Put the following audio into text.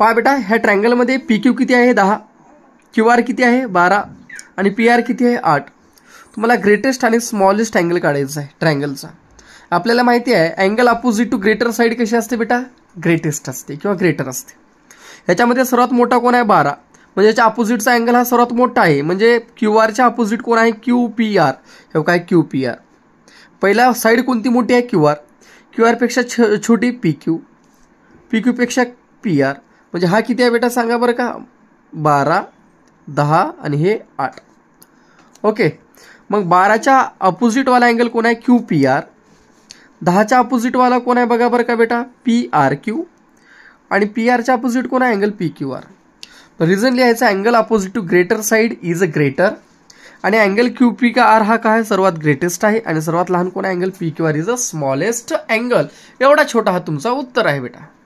पहा बेटा ह्या ट्रँगलमध्ये पी क्यू किती आहे दहा क्यू आर किती आहे बारा आणि पी आर किती आहे आठ तुम्हाला ग्रेटेस्ट आणि स्मॉलेस्ट अँगल काढायचा आहे ट्रँगलचा आपल्याला माहिती आहे angle opposite to greater side कशी असते बेटा ग्रेटेस्ट असते किंवा ग्रेटर असते ह्याच्यामध्ये सर्वात मोठा कोण आहे बारा म्हणजे याच्या अपोजिटचा अँगल हा सर्वात मोठा आहे म्हणजे क्यू आरच्या अपोजिट कोण आहे क्यू पी आर हे काय क्यू पी आर पहिला साईड कोणती मोठी आहे क्यू आर क्यू आरपेक्षा छ छोटी पी क्यू पी क्यूपेक्षा पी आर म्हणजे हा किती आहे बेटा सांगा बरं का बारा दहा आणि हे आठ ओके मग बाराच्या अपोजिटवाला अँगल कोण आहे क्यू पी आर दहाच्या अपोजिटवाला कोण आहे बघा बरं का बेटा पी आर क्यू आणि पी आरच्या अपोजिट कोण आहे angle P Q R reason लिहायचं angle opposite to greater side is a greater आणि अँगल क्यू पी का आर हा काय सर्वात ग्रेटेस्ट आहे आणि सर्वात लहान कोण angle P Q R is a smallest angle एवढा छोटा हा तुमचा उत्तर आहे बेटा